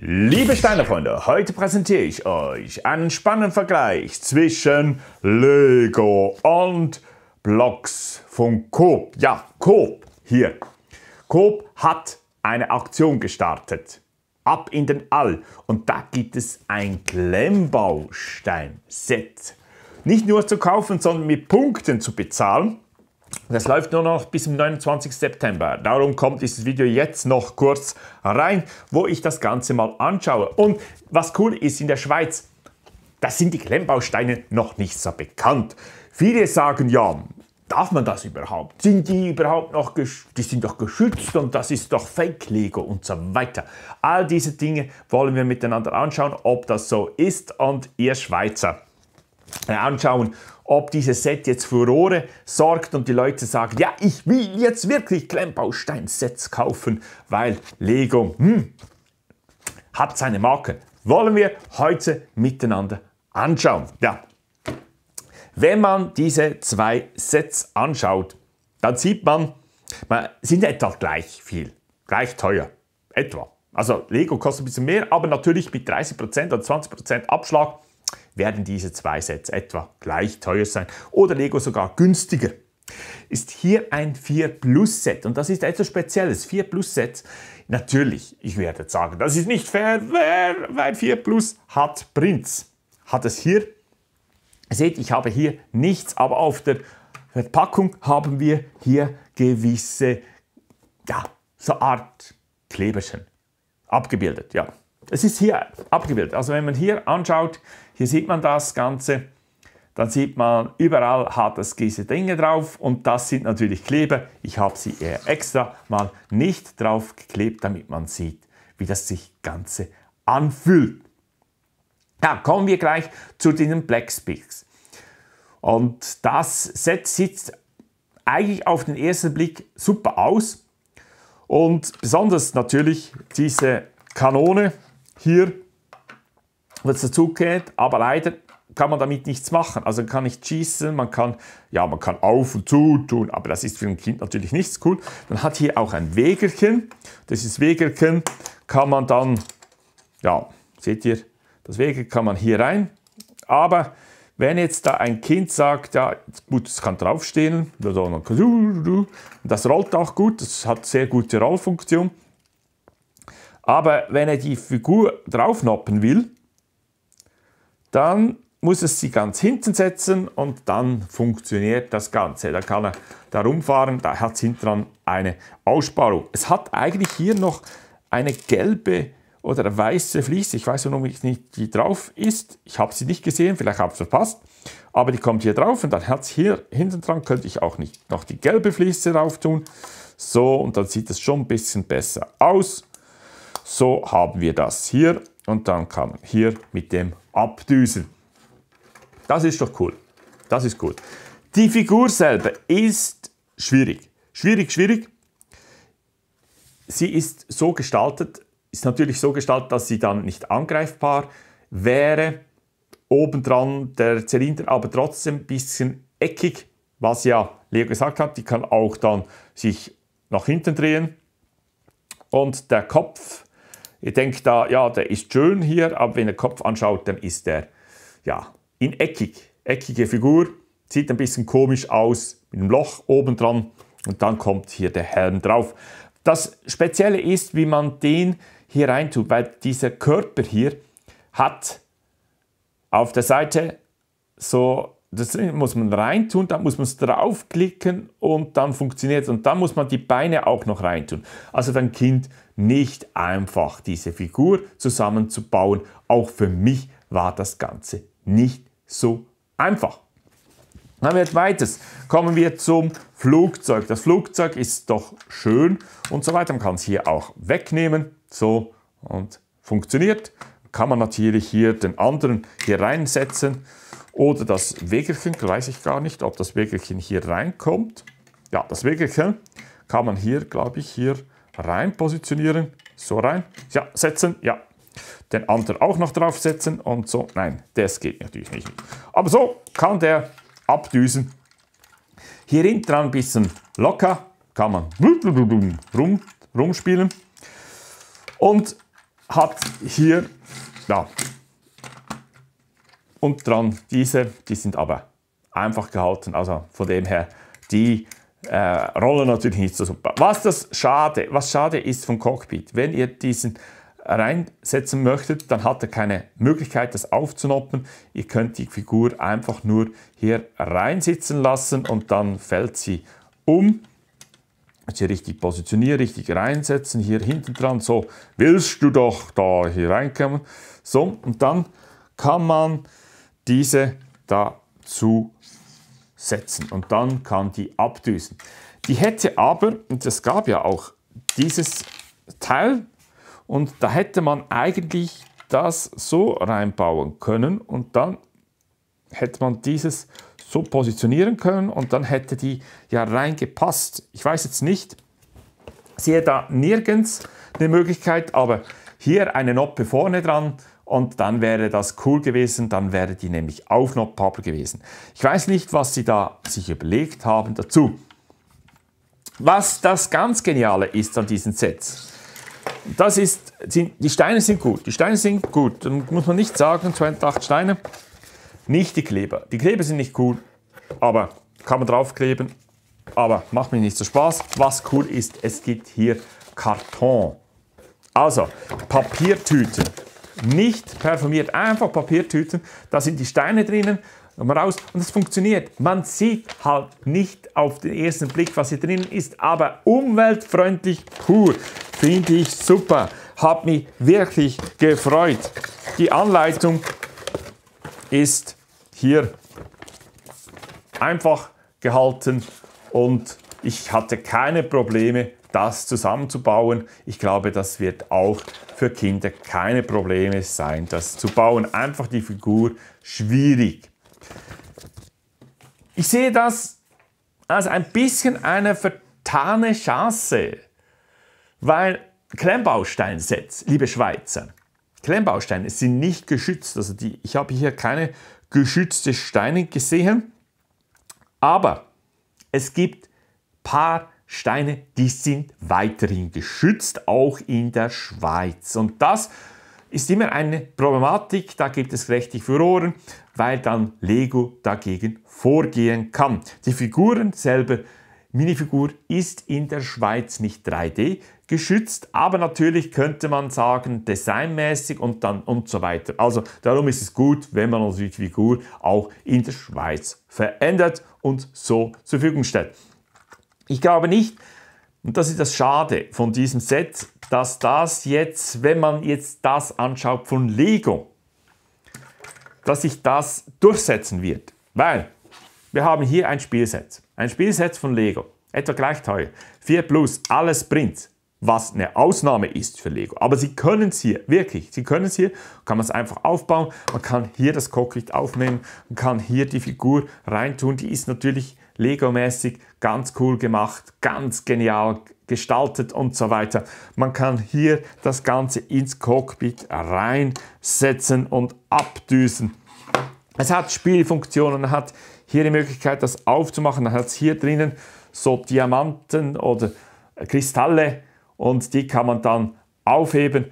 Liebe Steinerfreunde, heute präsentiere ich euch einen spannenden Vergleich zwischen Lego und Blocks von Coop. Ja, Coop hier. Coop hat eine Auktion gestartet. Ab in den All. Und da gibt es ein Klemmbaustein-Set. Nicht nur zu kaufen, sondern mit Punkten zu bezahlen. Das läuft nur noch bis zum 29. September. Darum kommt dieses Video jetzt noch kurz rein, wo ich das Ganze mal anschaue. Und was cool ist, in der Schweiz, da sind die Klemmbausteine noch nicht so bekannt. Viele sagen ja, darf man das überhaupt? Sind die überhaupt noch, die sind doch geschützt und das ist doch Fake Lego und so weiter. All diese Dinge wollen wir miteinander anschauen, ob das so ist und ihr Schweizer äh, anschauen ob dieses Set jetzt für Rohre sorgt und die Leute sagen, ja, ich will jetzt wirklich Klemmbaustein-Sets kaufen, weil Lego hm, hat seine Marke. Wollen wir heute miteinander anschauen. Ja. Wenn man diese zwei Sets anschaut, dann sieht man, man sind etwa gleich viel, gleich teuer, etwa. Also Lego kostet ein bisschen mehr, aber natürlich mit 30% oder 20% Abschlag werden diese zwei Sets etwa gleich teuer sein oder Lego sogar günstiger. Ist hier ein 4 Plus Set und das ist etwas Spezielles. 4 Plus Set, natürlich, ich werde jetzt sagen, das ist nicht fair, weil 4 Plus hat Prinz. Hat es hier, seht, ich habe hier nichts, aber auf der Verpackung haben wir hier gewisse, ja, so Art Kleberchen abgebildet, ja. Es ist hier abgebildet. Also wenn man hier anschaut, hier sieht man das Ganze, dann sieht man, überall hat es diese Dinge drauf und das sind natürlich Kleber. Ich habe sie eher extra mal nicht drauf geklebt, damit man sieht, wie das sich Ganze anfühlt. Ja, kommen wir gleich zu den Speaks. Und das Set sieht eigentlich auf den ersten Blick super aus. Und besonders natürlich diese Kanone, hier es dazugeht, aber leider kann man damit nichts machen. Also man kann nicht schießen, man kann, ja, man kann auf und zu tun, aber das ist für ein Kind natürlich nichts cool. Man hat hier auch ein Wegerchen. Dieses Wegerchen kann man dann, ja, seht ihr, das Wege kann man hier rein. Aber wenn jetzt da ein Kind sagt, ja, gut, es kann draufstehen, das rollt auch gut, das hat sehr gute Rollfunktion, aber wenn er die Figur draufnoppen will, dann muss es sie ganz hinten setzen und dann funktioniert das Ganze. Da kann er da rumfahren, da hat es hinten dran eine Aussparung. Es hat eigentlich hier noch eine gelbe oder weiße Fliese. Ich weiß noch nicht, die drauf ist. Ich habe sie nicht gesehen, vielleicht habe ich es verpasst. Aber die kommt hier drauf und dann hat es hier hinten dran, könnte ich auch nicht noch die gelbe Fliese drauf tun. So, und dann sieht es schon ein bisschen besser aus. So haben wir das hier und dann kann man hier mit dem Abdüsen. Das ist doch cool. Das ist gut. Die Figur selber ist schwierig. Schwierig, schwierig. Sie ist so gestaltet, ist natürlich so gestaltet, dass sie dann nicht angreifbar wäre. Obendran der Zylinder aber trotzdem ein bisschen eckig, was ja Leo gesagt hat. Die kann auch dann sich nach hinten drehen. Und der Kopf Ihr denkt da, ja, der ist schön hier, aber wenn ihr den Kopf anschaut, dann ist der ja, in eckig. Eckige Figur, sieht ein bisschen komisch aus, mit einem Loch oben dran und dann kommt hier der Helm drauf. Das Spezielle ist, wie man den hier reintut, weil dieser Körper hier hat auf der Seite so das muss man reintun, dann muss man es draufklicken und dann funktioniert es. Und dann muss man die Beine auch noch reintun. Also dein Kind nicht einfach diese Figur zusammenzubauen. Auch für mich war das Ganze nicht so einfach. Dann wird weiter. Kommen wir zum Flugzeug. Das Flugzeug ist doch schön und so weiter. Man kann es hier auch wegnehmen. So und funktioniert. Kann man natürlich hier den anderen hier reinsetzen oder das Wegerchen, weiß ich gar nicht, ob das Wägelchen hier reinkommt. Ja, das Wägelchen kann man hier, glaube ich, hier rein positionieren. So rein. Ja, setzen. Ja. Den anderen auch noch drauf setzen und so. Nein, das geht natürlich nicht. Aber so kann der abdüsen. Hier hinten dran ein bisschen locker. Kann man rum, rumspielen. Und hat hier, ja, und dran diese, die sind aber einfach gehalten. Also von dem her, die äh, rollen natürlich nicht so super. Was das schade, was schade ist vom Cockpit, wenn ihr diesen reinsetzen möchtet, dann hat er keine Möglichkeit, das aufzunoppen. Ihr könnt die Figur einfach nur hier reinsitzen lassen und dann fällt sie um. Jetzt hier richtig positionieren, richtig reinsetzen, hier hinten dran, so, willst du doch da hier reinkommen. So, und dann kann man diese dazu setzen und dann kann die abdüsen. Die hätte aber, und es gab ja auch dieses Teil, und da hätte man eigentlich das so reinbauen können und dann hätte man dieses so positionieren können und dann hätte die ja reingepasst. Ich weiß jetzt nicht, sehe da nirgends eine Möglichkeit, aber hier eine Noppe vorne dran und dann wäre das cool gewesen, dann wäre die nämlich auch noch Pappe gewesen. Ich weiß nicht, was sie da sich überlegt haben dazu. Was das ganz Geniale ist an diesen Sets, das ist, sind, die Steine sind gut, die Steine sind gut, dann muss man nicht sagen, 28 Steine, nicht die Kleber. Die Kleber sind nicht cool, aber kann man draufkleben, aber macht mir nicht so Spaß. Was cool ist, es gibt hier Karton. Also, Papiertüten nicht perfumiert. Einfach Papiertüten, da sind die Steine drinnen, raus und es funktioniert. Man sieht halt nicht auf den ersten Blick, was hier drinnen ist, aber umweltfreundlich pur. Finde ich super. Hat mich wirklich gefreut. Die Anleitung ist hier einfach gehalten und ich hatte keine Probleme, das zusammenzubauen. Ich glaube, das wird auch für Kinder keine Probleme sein, das zu bauen. Einfach die Figur schwierig. Ich sehe das als ein bisschen eine vertane Chance, weil Klemmbausteinsets, liebe Schweizer, Klemmbausteine sind nicht geschützt. Also die, ich habe hier keine geschützten Steine gesehen, aber es gibt paar Steine, die sind weiterhin geschützt, auch in der Schweiz. Und das ist immer eine Problematik, da gibt es rechtlich Furoren, weil dann Lego dagegen vorgehen kann. Die Figuren selber, Minifigur ist in der Schweiz nicht 3D geschützt, aber natürlich könnte man sagen, designmäßig und dann und so weiter. Also darum ist es gut, wenn man unsere Figur auch in der Schweiz verändert und so zur Verfügung stellt. Ich glaube nicht, und das ist das Schade von diesem Set, dass das jetzt, wenn man jetzt das anschaut von Lego, dass sich das durchsetzen wird. Weil wir haben hier ein Spielset. Ein Spielset von Lego. Etwa gleich teuer. 4 plus, alles Prints. Was eine Ausnahme ist für Lego. Aber sie können es hier, wirklich. Sie können es hier, kann man es einfach aufbauen. Man kann hier das Cockpit aufnehmen Man kann hier die Figur reintun. Die ist natürlich Lego-mäßig, ganz cool gemacht, ganz genial gestaltet und so weiter. Man kann hier das Ganze ins Cockpit reinsetzen und abdüsen. Es hat Spielfunktionen, hat hier die Möglichkeit, das aufzumachen. Dann hat es hier drinnen so Diamanten oder äh, Kristalle und die kann man dann aufheben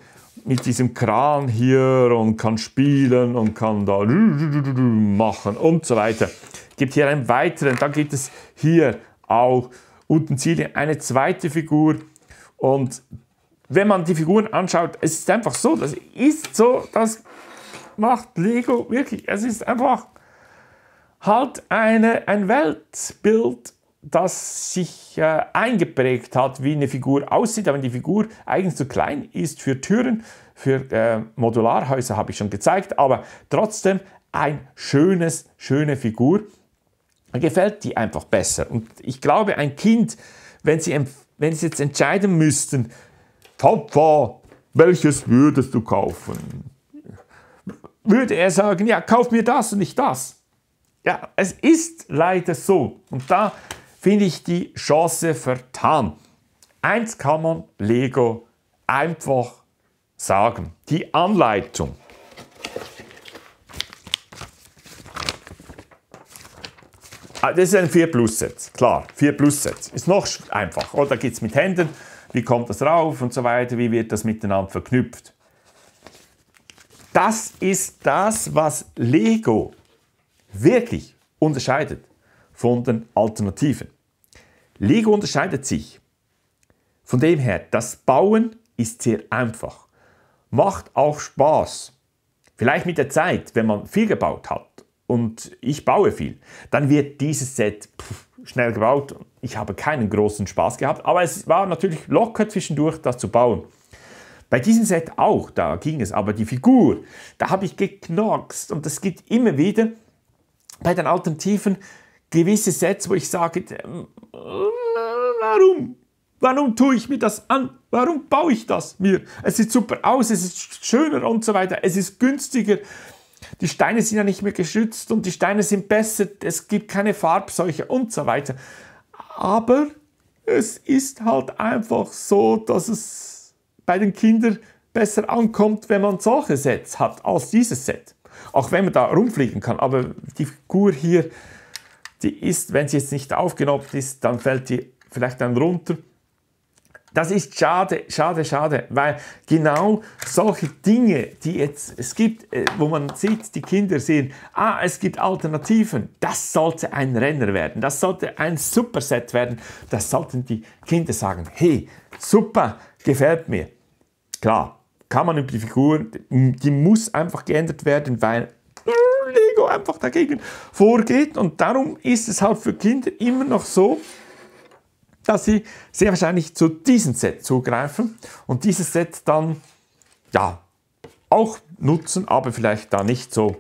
mit diesem Kran hier und kann spielen und kann da machen und so weiter gibt hier einen weiteren, dann gibt es hier auch unten Ziele eine zweite Figur und wenn man die Figuren anschaut, es ist einfach so, das ist so, das macht Lego wirklich, es ist einfach halt eine, ein Weltbild, das sich äh, eingeprägt hat, wie eine Figur aussieht. Aber wenn die Figur eigentlich zu klein ist für Türen, für äh, Modularhäuser habe ich schon gezeigt, aber trotzdem ein schönes, schöne Figur, dann gefällt die einfach besser. Und ich glaube, ein Kind, wenn sie, wenn sie jetzt entscheiden müssten, Papa, welches würdest du kaufen? Würde er sagen, ja, kauf mir das und nicht das. Ja, es ist leider so. Und da finde ich die Chance vertan. Eins kann man Lego einfach sagen, die Anleitung. Ah, das ist ein 4 Plus Set, klar, 4 Plus Set. Ist noch einfach, oder? Da gibt es mit Händen, wie kommt das rauf und so weiter, wie wird das miteinander verknüpft. Das ist das, was Lego wirklich unterscheidet von den Alternativen. Lego unterscheidet sich von dem her, das Bauen ist sehr einfach, macht auch Spaß. Vielleicht mit der Zeit, wenn man viel gebaut hat und ich baue viel, dann wird dieses Set pff, schnell gebaut. Ich habe keinen großen Spaß gehabt, aber es war natürlich locker zwischendurch, das zu bauen. Bei diesem Set auch, da ging es, aber die Figur, da habe ich geknorkst und es gibt immer wieder bei den Alternativen gewisse Sets, wo ich sage, ähm, warum? Warum tue ich mir das an? Warum baue ich das mir? Es sieht super aus, es ist schöner und so weiter, es ist günstiger die Steine sind ja nicht mehr geschützt und die Steine sind besser, es gibt keine Farbseuche und so weiter. Aber es ist halt einfach so, dass es bei den Kindern besser ankommt, wenn man solche Sets hat als dieses Set. Auch wenn man da rumfliegen kann, aber die Figur hier, die ist, wenn sie jetzt nicht aufgenommen ist, dann fällt die vielleicht dann runter das ist schade, schade, schade, weil genau solche Dinge, die jetzt es gibt, äh, wo man sieht, die Kinder sehen, ah, es gibt Alternativen, das sollte ein Renner werden, das sollte ein Superset werden, das sollten die Kinder sagen, hey, super, gefällt mir. Klar, kann man über die Figur, die muss einfach geändert werden, weil Lego einfach dagegen vorgeht und darum ist es halt für Kinder immer noch so, dass sie sehr wahrscheinlich zu diesem Set zugreifen und dieses Set dann ja auch nutzen, aber vielleicht da nicht so,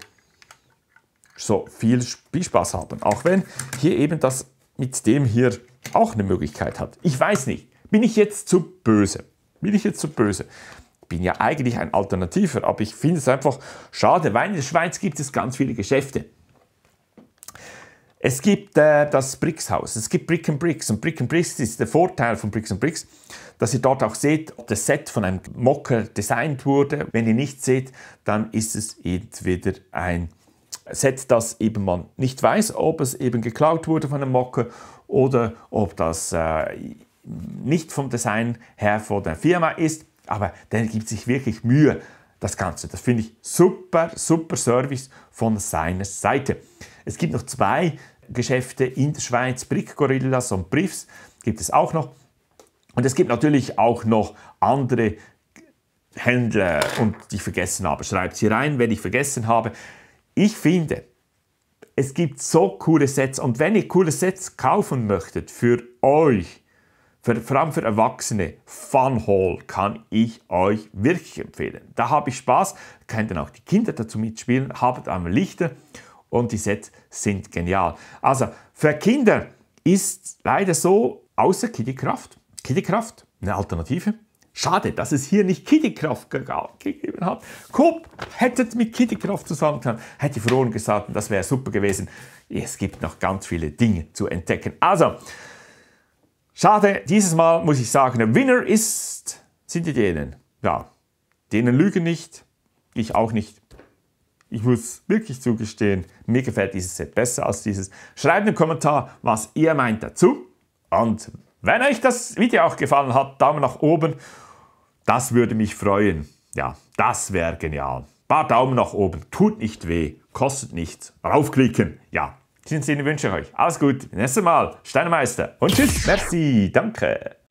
so viel Spielspaß haben. Auch wenn hier eben das mit dem hier auch eine Möglichkeit hat. Ich weiß nicht, bin ich jetzt zu böse? Bin ich jetzt zu böse? bin ja eigentlich ein Alternativer, aber ich finde es einfach schade, weil in der Schweiz gibt es ganz viele Geschäfte. Es gibt äh, das Brickshaus, es gibt Brick and Bricks und Brick and Bricks ist der Vorteil von Bricks and Bricks, dass ihr dort auch seht, ob das Set von einem Mocker designt wurde. Wenn ihr nicht seht, dann ist es entweder ein Set, das eben man nicht weiß, ob es eben geklaut wurde von einem Mocker oder ob das äh, nicht vom Design her von der Firma ist. Aber dann gibt sich wirklich Mühe, das Ganze. Das finde ich super, super Service von seiner Seite. Es gibt noch zwei Geschäfte in der Schweiz, Brick Gorillas und Briefs gibt es auch noch. Und es gibt natürlich auch noch andere Händler und die ich vergessen habe. Schreibt sie rein, wenn ich vergessen habe. Ich finde, es gibt so coole Sets und wenn ihr coole Sets kaufen möchtet für euch, für, vor allem für Erwachsene, Fun Hall kann ich euch wirklich empfehlen. Da habe ich Spaß, könnt dann auch die Kinder dazu mitspielen, habt am Lichter und die Sets sind genial. Also für Kinder ist leider so, außer Kittykraft, Kittykraft, eine Alternative. Schade, dass es hier nicht Kittykraft gegeben hat. Coop hättet mit Kittykraft zusammengetan, hätte ich froh gesagt, das wäre super gewesen. Es gibt noch ganz viele Dinge zu entdecken. Also, Schade, dieses Mal muss ich sagen, der Winner ist, sind die Dänen. Ja, Dänen lügen nicht, ich auch nicht. Ich muss wirklich zugestehen, mir gefällt dieses Set besser als dieses. Schreibt einen Kommentar, was ihr meint dazu. Und wenn euch das Video auch gefallen hat, Daumen nach oben. Das würde mich freuen. Ja, das wäre genial. Ein paar Daumen nach oben. Tut nicht weh, kostet nichts. Raufklicken. Ja, diesen Sinne wünsche ich euch alles gut. Nächstes Mal. Steinemeister. Und tschüss. Merci. Danke.